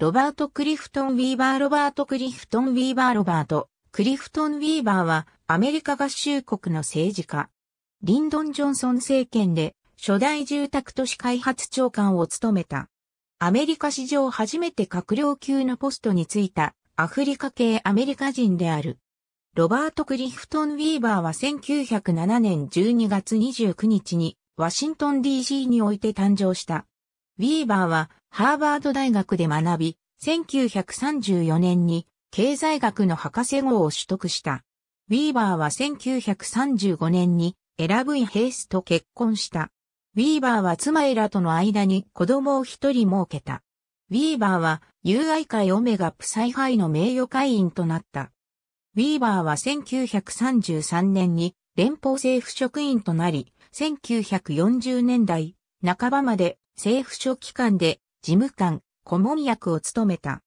ロバート・クリフトン・ウィーバーロバート・クリフトン・ウィーバーロバート・クリフトン・ウィーバーはアメリカ合衆国の政治家。リンドン・ジョンソン政権で初代住宅都市開発長官を務めた。アメリカ史上初めて閣僚級のポストに就いたアフリカ系アメリカ人である。ロバート・クリフトン・ウィーバーは1907年12月29日にワシントン DC において誕生した。ウィーバーはハーバード大学で学び、1934年に経済学の博士号を取得した。ウィーバーは1935年にエラブイ・ヘイスと結婚した。ウィーバーは妻エラとの間に子供を一人設けた。ウィーバーは友愛会オメガプサイハイの名誉会員となった。ウィーバーは1933年に連邦政府職員となり、1940年代半ばまで政府書機関で事務官、顧問役を務めた。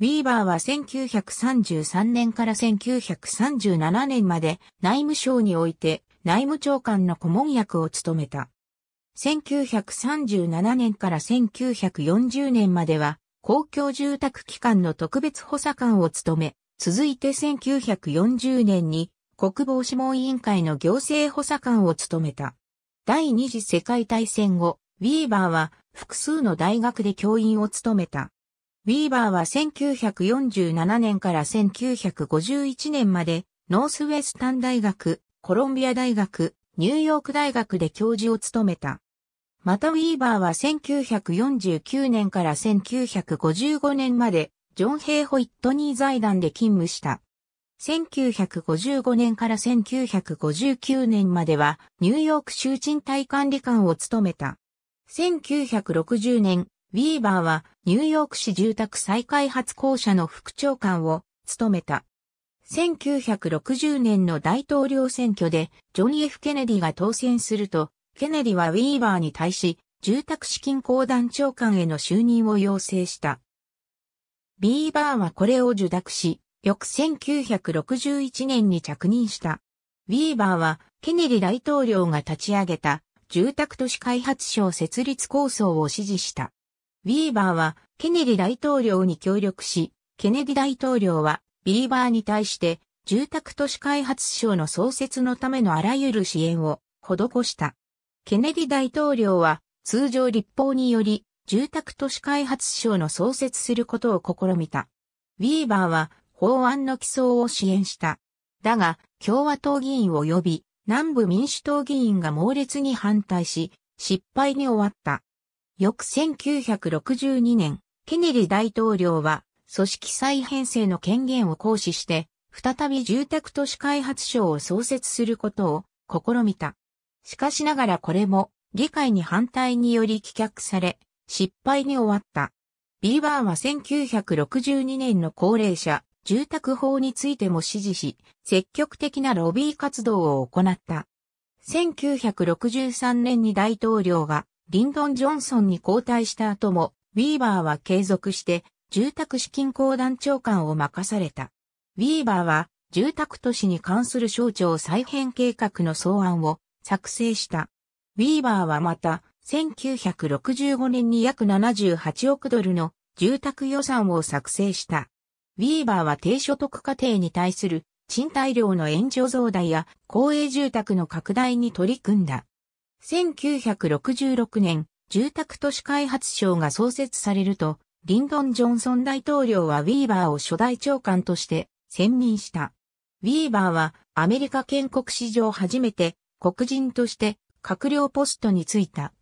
ウィーバーは1933年から1937年まで内務省において内務長官の顧問役を務めた。1937年から1940年までは公共住宅機関の特別補佐官を務め、続いて1940年に国防諮問委員会の行政補佐官を務めた。第二次世界大戦後、ウィーバーは複数の大学で教員を務めた。ウィーバーは1947年から1951年までノースウェスタン大学、コロンビア大学、ニューヨーク大学で教授を務めた。またウィーバーは1949年から1955年までジョン・ヘイ・ホイットニー財団で勤務した。1955年から1959年まではニューヨーク州賃貸管理官を務めた。1960年、ウィーバーはニューヨーク市住宅再開発公社の副長官を務めた。1960年の大統領選挙でジョン・ F・ ケネディが当選すると、ケネディはウィーバーに対し住宅資金公団長官への就任を要請した。ビーバーはこれを受諾し、翌1961年に着任した。ウィーバーはケネディ大統領が立ち上げた住宅都市開発省設立構想を支持した。ウィーバーはケネディ大統領に協力し、ケネディ大統領はビーバーに対して住宅都市開発省の創設のためのあらゆる支援を施した。ケネディ大統領は通常立法により住宅都市開発省の創設することを試みた。ウィーバーは法案の起草を支援した。だが、共和党議員及び南部民主党議員が猛烈に反対し、失敗に終わった。翌1962年、ケネディ大統領は、組織再編成の権限を行使して、再び住宅都市開発省を創設することを試みた。しかしながらこれも、議会に反対により棄却され、失敗に終わった。ビーバーは1962年の高齢者、住宅法についても支持し、積極的なロビー活動を行った。1963年に大統領がリンドン・ジョンソンに交代した後も、ウィーバーは継続して住宅資金公団長官を任された。ウィーバーは住宅都市に関する省庁再編計画の草案を作成した。ウィーバーはまた、1965年に約78億ドルの住宅予算を作成した。ウィーバーは低所得家庭に対する賃貸料の援助増大や公営住宅の拡大に取り組んだ。1966年、住宅都市開発省が創設されると、リンドン・ジョンソン大統領はウィーバーを初代長官として選任した。ウィーバーはアメリカ建国史上初めて黒人として閣僚ポストに就いた。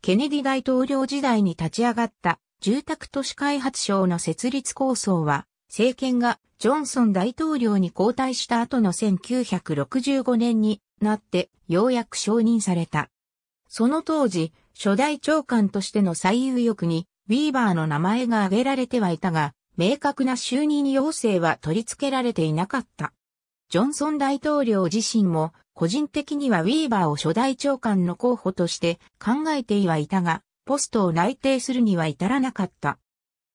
ケネディ大統領時代に立ち上がった住宅都市開発省の設立構想は、政権がジョンソン大統領に交代した後の1965年になってようやく承認された。その当時、初代長官としての最有力に、ウィーバーの名前が挙げられてはいたが、明確な就任要請は取り付けられていなかった。ジョンソン大統領自身も、個人的にはウィーバーを初代長官の候補として考えていはいたが、ポストを内定するには至らなかった。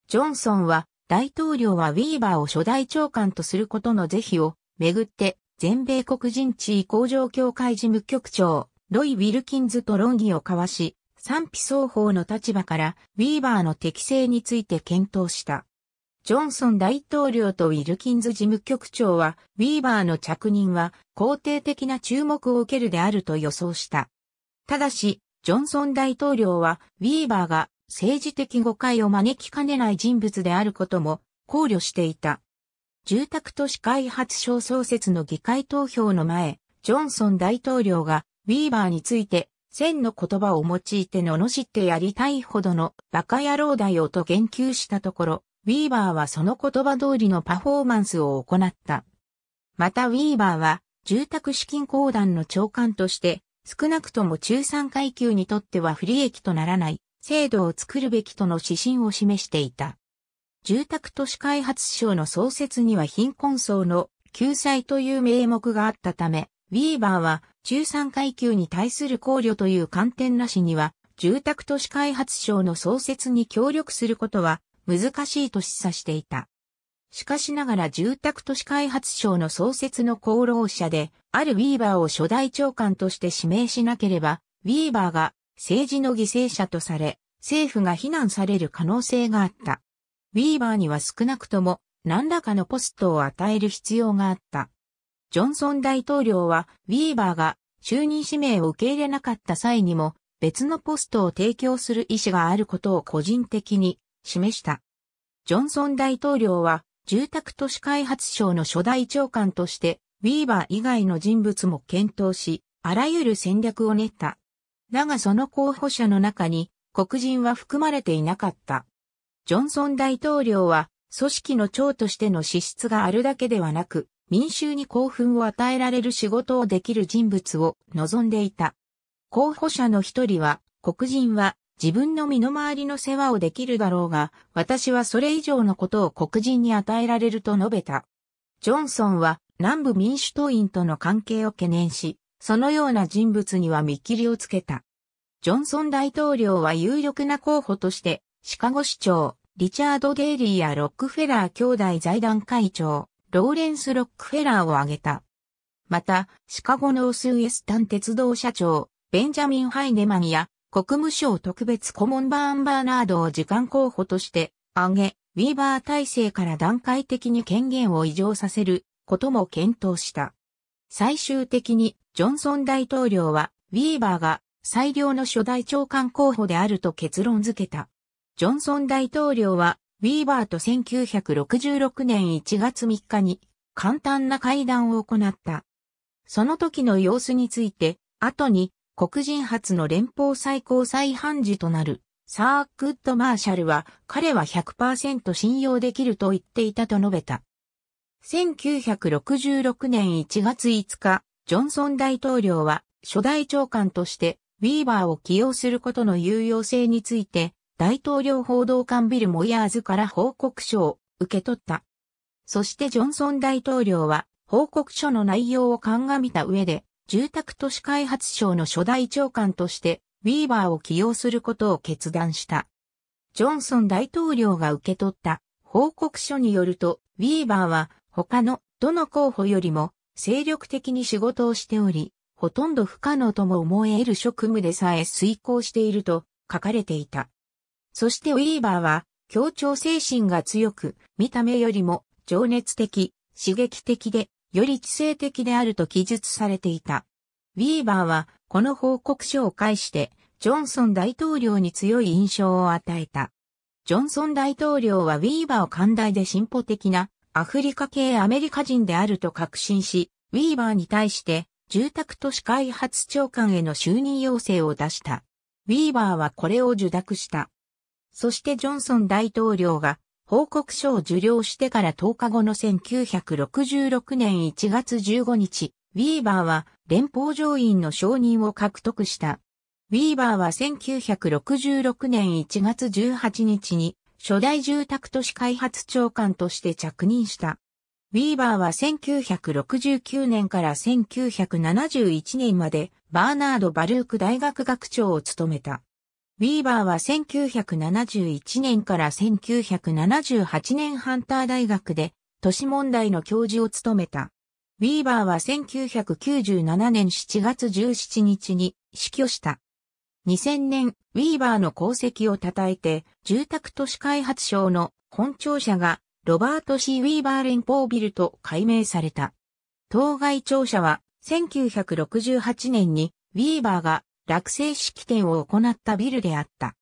ジョンソンは、大統領はウィーバーを初代長官とすることの是非をめぐって、全米黒人地位向上協会事務局長、ロイ・ウィルキンズと論議を交わし、賛否双方の立場からウィーバーの適性について検討した。ジョンソン大統領とウィルキンズ事務局長は、ウィーバーの着任は肯定的な注目を受けるであると予想した。ただし、ジョンソン大統領は、ウィーバーが政治的誤解を招きかねない人物であることも考慮していた。住宅都市開発省創設の議会投票の前、ジョンソン大統領がウィーバーについて、千の言葉を用いて罵ってやりたいほどの馬鹿野郎だよと言及したところ、ウィーバーはその言葉通りのパフォーマンスを行った。またウィーバーは住宅資金公団の長官として少なくとも中産階級にとっては不利益とならない制度を作るべきとの指針を示していた。住宅都市開発省の創設には貧困層の救済という名目があったため、ウィーバーは中産階級に対する考慮という観点なしには、住宅都市開発省の創設に協力することは難しいと示唆していた。しかしながら住宅都市開発省の創設の功労者で、あるウィーバーを初代長官として指名しなければ、ウィーバーが政治の犠牲者とされ、政府が非難される可能性があった。ウィーバーには少なくとも何らかのポストを与える必要があった。ジョンソン大統領はウィーバーが就任指名を受け入れなかった際にも別のポストを提供する意思があることを個人的に示した。ジョンソン大統領は住宅都市開発省の初代長官として、ウィーバー以外の人物も検討し、あらゆる戦略を練った。だがその候補者の中に黒人は含まれていなかった。ジョンソン大統領は組織の長としての資質があるだけではなく、民衆に興奮を与えられる仕事をできる人物を望んでいた。候補者の一人は、黒人は自分の身の回りの世話をできるだろうが、私はそれ以上のことを黒人に与えられると述べた。ジョンソンは南部民主党員との関係を懸念し、そのような人物には見切りをつけた。ジョンソン大統領は有力な候補として、シカゴ市長、リチャード・デイリーやロックフェラー兄弟財団会長、ローレンス・ロックフェラーを挙げた。また、シカゴのオスウエスタン鉄道社長、ベンジャミン・ハイネマンや国務省特別顧問バーンバーナードを時間候補として挙げ、ウィーバー体制から段階的に権限を移譲させることも検討した。最終的にジョンソン大統領はウィーバーが最良の初代長官候補であると結論付けた。ジョンソン大統領はウィーバーと1966年1月3日に簡単な会談を行った。その時の様子について、後に黒人初の連邦最高裁判事となる、サー・グッド・マーシャルは、彼は100%信用できると言っていたと述べた。1966年1月5日、ジョンソン大統領は、初代長官として、ウィーバーを起用することの有用性について、大統領報道官ビル・モイヤーズから報告書を受け取った。そしてジョンソン大統領は、報告書の内容を鑑みた上で、住宅都市開発省の初代長官としてウィーバーを起用することを決断した。ジョンソン大統領が受け取った報告書によると、ウィーバーは他のどの候補よりも精力的に仕事をしており、ほとんど不可能とも思える職務でさえ遂行していると書かれていた。そしてウィーバーは協調精神が強く、見た目よりも情熱的、刺激的でより知性的であると記述されていた。ウィーバーは、この報告書を介して、ジョンソン大統領に強い印象を与えた。ジョンソン大統領はウィーバーを寛大で進歩的なアフリカ系アメリカ人であると確信し、ウィーバーに対して住宅都市開発長官への就任要請を出した。ウィーバーはこれを受諾した。そしてジョンソン大統領が報告書を受領してから10日後の1966年1月15日、ウィーバーは連邦上院の承認を獲得した。ウィーバーは1966年1月18日に初代住宅都市開発長官として着任した。ウィーバーは1969年から1971年までバーナード・バルーク大学学長を務めた。ウィーバーは1971年から1978年ハンター大学で都市問題の教授を務めた。ウィーバーは1997年7月17日に死去した。2000年、ウィーバーの功績を称えて、住宅都市開発省の本庁舎がロバート・シー・ウィーバー連邦ビルと改名された。当該庁舎は1968年にウィーバーが落成式典を行ったビルであった。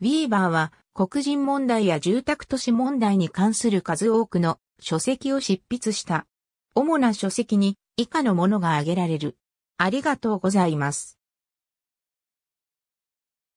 ウィーバーは黒人問題や住宅都市問題に関する数多くの書籍を執筆した。主な書籍に以下のものが挙げられる。ありがとうございます。